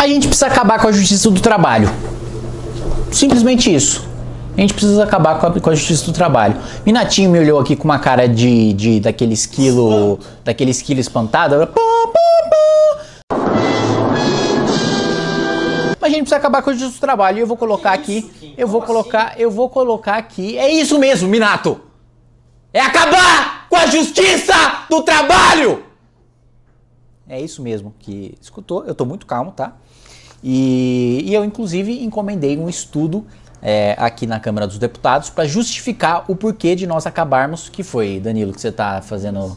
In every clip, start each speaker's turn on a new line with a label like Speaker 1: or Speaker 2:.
Speaker 1: A gente precisa acabar com a justiça do trabalho. Simplesmente isso. A gente precisa acabar com a, com a justiça do trabalho. Minatinho me olhou aqui com uma cara de, de daquele esquilo, daquele esquilo espantado. a gente precisa acabar com a justiça do trabalho. Eu vou colocar aqui, eu vou colocar, eu vou colocar aqui. É isso mesmo, Minato. É acabar com a justiça do trabalho. É isso mesmo que escutou. Eu tô muito calmo, tá? E, e eu, inclusive, encomendei um estudo é, aqui na Câmara dos Deputados para justificar o porquê de nós acabarmos. que foi, Danilo, que você está fazendo?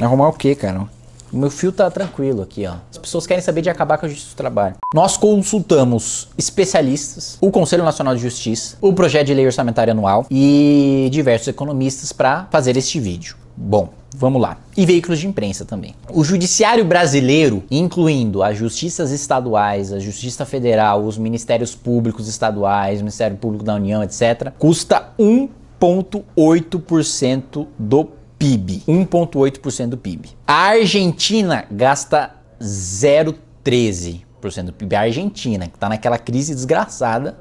Speaker 1: Arrumar o quê, cara? O meu fio tá tranquilo aqui, ó. As pessoas querem saber de acabar com a justiça do trabalho. Nós consultamos especialistas, o Conselho Nacional de Justiça, o projeto de lei orçamentária anual e diversos economistas para fazer este vídeo. Bom, Vamos lá. E veículos de imprensa também. O judiciário brasileiro, incluindo as justiças estaduais, a Justiça Federal, os ministérios públicos estaduais, o Ministério Público da União, etc., custa 1,8% do PIB. 1,8% do PIB. A Argentina gasta 0,13% do PIB. A Argentina, que está naquela crise desgraçada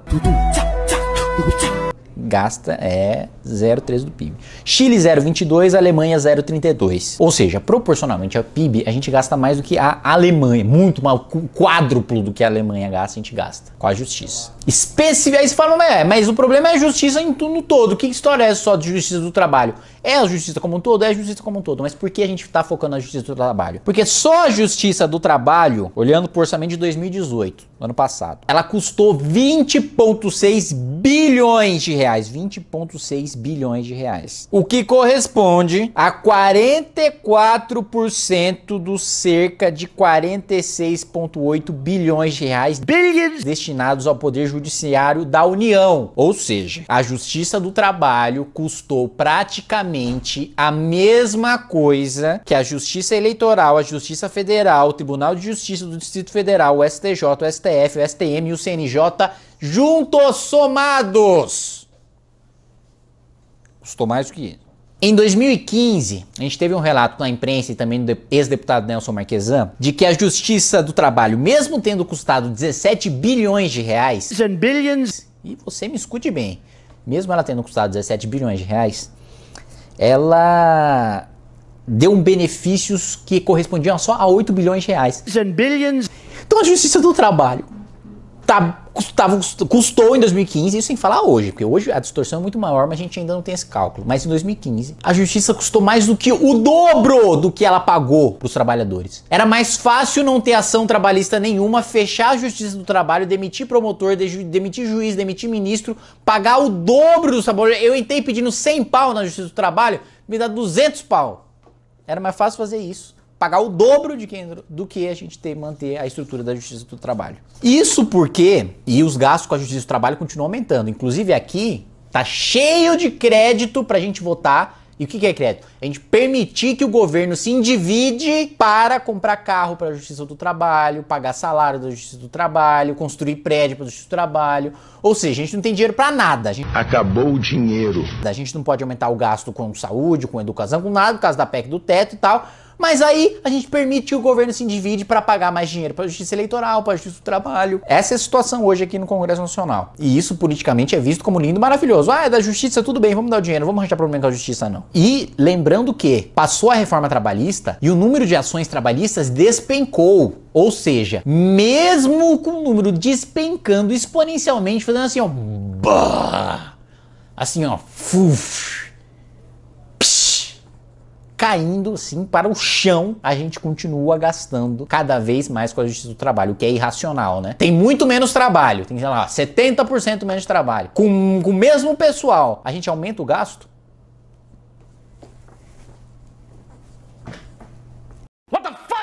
Speaker 1: gasta é 0,13 do PIB. Chile 0,22, Alemanha 0,32. Ou seja, proporcionalmente ao PIB, a gente gasta mais do que a Alemanha, muito mal, quádruplo do que a Alemanha gasta, a gente gasta com a justiça. Especificamente, aí você fala, mas, é, mas o problema é a justiça em tudo no todo. Que história é só de justiça do trabalho? É a justiça como um todo? É a justiça como um todo. Mas por que a gente está focando na justiça do trabalho? Porque só a justiça do trabalho, olhando para o orçamento de 2018, ano passado, ela custou 20,6 bilhões de reais reais, 20,6 bilhões de reais. O que corresponde a 44% dos cerca de 46,8 bilhões de reais destinados ao Poder Judiciário da União. Ou seja, a Justiça do Trabalho custou praticamente a mesma coisa que a Justiça Eleitoral, a Justiça Federal, o Tribunal de Justiça do Distrito Federal, o STJ, o STF, o STM e o CNJ juntos somados. Custou mais do que isso. Em 2015, a gente teve um relato na imprensa e também do ex-deputado Nelson Marquesan de que a Justiça do Trabalho, mesmo tendo custado 17 bilhões de reais, e você me escute bem, mesmo ela tendo custado 17 bilhões de reais, ela deu benefícios que correspondiam só a 8 bilhões de reais. Então a Justiça do Trabalho tá, custava, custou em 2015, isso sem falar hoje, porque hoje a distorção é muito maior, mas a gente ainda não tem esse cálculo. Mas em 2015, a justiça custou mais do que o dobro do que ela pagou para os trabalhadores. Era mais fácil não ter ação trabalhista nenhuma, fechar a justiça do trabalho, demitir promotor, demitir juiz, demitir ministro, pagar o dobro do sabor. Eu entrei pedindo 100 pau na justiça do trabalho, me dá 200 pau. Era mais fácil fazer isso pagar o dobro de quem, do que a gente tem manter a estrutura da Justiça do Trabalho. Isso porque, e os gastos com a Justiça do Trabalho continuam aumentando. Inclusive aqui tá cheio de crédito para a gente votar. E o que, é crédito? A gente permitir que o governo se endivide para comprar carro para a Justiça do Trabalho, pagar salário da Justiça do Trabalho, construir prédio para a Justiça do Trabalho. Ou seja, a gente não tem dinheiro para nada. Gente... Acabou o dinheiro. A gente não pode aumentar o gasto com saúde, com educação, com nada, por causa da PEC do teto e tal mas aí a gente permite que o governo se divide para pagar mais dinheiro para a justiça eleitoral, para a justiça do trabalho. Essa é a situação hoje aqui no Congresso Nacional. E isso politicamente é visto como lindo, maravilhoso. Ah, é da justiça, tudo bem, vamos dar o dinheiro, vamos arranjar problema com a justiça não. E lembrando que passou a reforma trabalhista e o número de ações trabalhistas despencou. Ou seja, mesmo com o número despencando exponencialmente, fazendo assim, ó, bah, assim, ó, fuf caindo assim para o chão, a gente continua gastando cada vez mais com a justiça do trabalho, o que é irracional, né? Tem muito menos trabalho, tem, sei lá, 70% menos trabalho. Com, com o mesmo pessoal, a gente aumenta o gasto?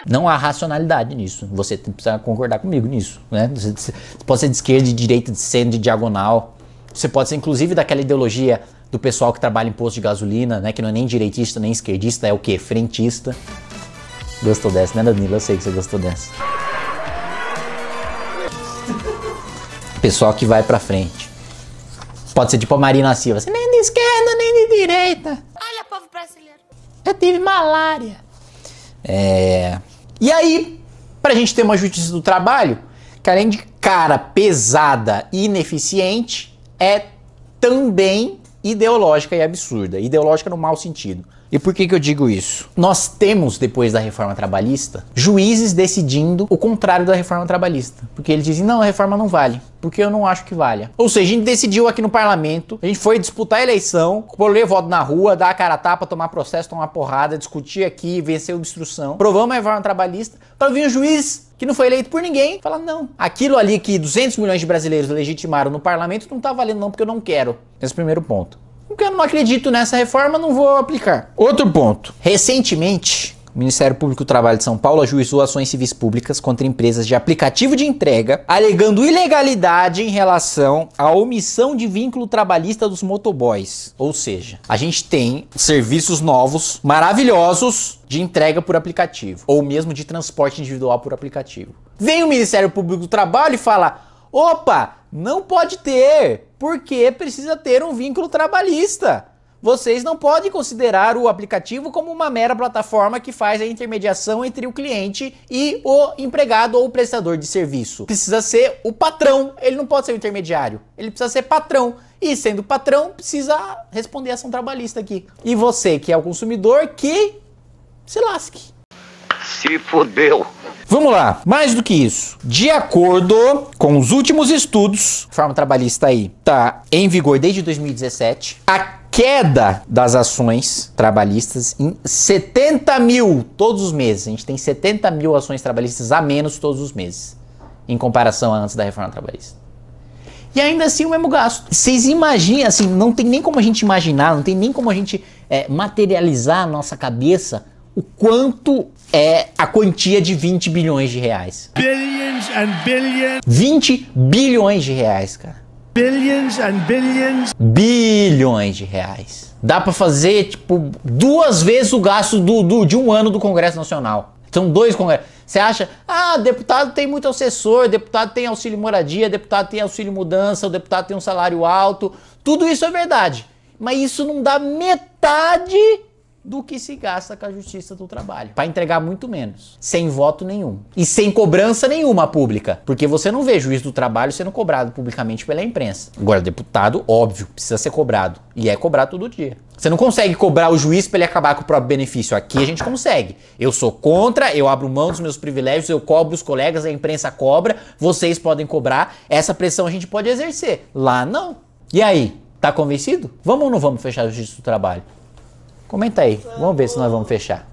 Speaker 1: Não há racionalidade nisso. Você precisa concordar comigo nisso, né? Você pode ser de esquerda, de direita, de centro, de diagonal. Você pode ser inclusive daquela ideologia do pessoal que trabalha em posto de gasolina, né? Que não é nem direitista, nem esquerdista, é o quê? Frentista. Gostou dessa, né, Danilo? Eu sei que você gostou dessa. Pessoal que vai pra frente. Pode ser tipo a Marina Silva. Assim, nem de esquerda, nem de direita. Olha, povo brasileiro. Eu tive malária. É... E aí, pra gente ter uma justiça do trabalho, que além de cara pesada e ineficiente, é também ideológica e absurda. Ideológica no mau sentido. E por que, que eu digo isso? Nós temos, depois da reforma trabalhista, juízes decidindo o contrário da reforma trabalhista. Porque eles dizem, não, a reforma não vale porque eu não acho que valha. Ou seja, a gente decidiu aqui no parlamento, a gente foi disputar a eleição, colher voto na rua, dar a cara a tapa, tomar processo, tomar porrada, discutir aqui, vencer obstrução, provamos a reforma trabalhista, para vir um juiz que não foi eleito por ninguém, fala não. Aquilo ali que 200 milhões de brasileiros legitimaram no parlamento não tá valendo não, porque eu não quero. Esse é o primeiro ponto porque eu não acredito nessa reforma, não vou aplicar. Outro ponto. Recentemente, o Ministério Público do Trabalho de São Paulo ajuizou ações civis públicas contra empresas de aplicativo de entrega, alegando ilegalidade em relação à omissão de vínculo trabalhista dos motoboys. Ou seja, a gente tem serviços novos, maravilhosos, de entrega por aplicativo, ou mesmo de transporte individual por aplicativo. Vem o Ministério Público do Trabalho e fala: Opa, não pode ter, porque precisa ter um vínculo trabalhista. Vocês não podem considerar o aplicativo como uma mera plataforma que faz a intermediação entre o cliente e o empregado ou o prestador de serviço. Precisa ser o patrão, ele não pode ser o intermediário, ele precisa ser patrão. E sendo patrão, precisa responder a ação trabalhista aqui. E você, que é o consumidor, que se lasque. Se fudeu. Vamos lá, mais do que isso. De acordo com os últimos estudos, a forma trabalhista aí tá em vigor desde 2017. A queda das ações trabalhistas em 70 mil todos os meses. A gente tem 70 mil ações trabalhistas a menos todos os meses, em comparação a antes da reforma trabalhista. E ainda assim o mesmo gasto. Vocês imaginam, assim, não tem nem como a gente imaginar, não tem nem como a gente é, materializar a nossa cabeça o quanto é a quantia de 20 bilhões de reais. Billions and billions. 20 bilhões de reais, cara. Billions and billions. Bilhões de reais. Dá para fazer, tipo, duas vezes o gasto do, do, de um ano do Congresso Nacional. São dois congressos. Você acha, ah, deputado tem muito assessor, deputado tem auxílio moradia, deputado tem auxílio mudança, o deputado tem um salário alto. Tudo isso é verdade. Mas isso não dá metade do que se gasta com a justiça do trabalho. Para entregar muito menos, sem voto nenhum e sem cobrança nenhuma pública, porque você não vê juiz do trabalho sendo cobrado publicamente pela imprensa. Agora, deputado, óbvio, precisa ser cobrado e é cobrado todo dia. Você não consegue cobrar o juiz para ele acabar com o próprio benefício. Aqui a gente consegue. Eu sou contra, eu abro mão dos meus privilégios, eu cobro os colegas, a imprensa cobra, vocês podem cobrar. Essa pressão a gente pode exercer. Lá não. E aí? Tá convencido? Vamos ou não vamos fechar o justiça do trabalho? Comenta aí, vamos ver se nós vamos fechar.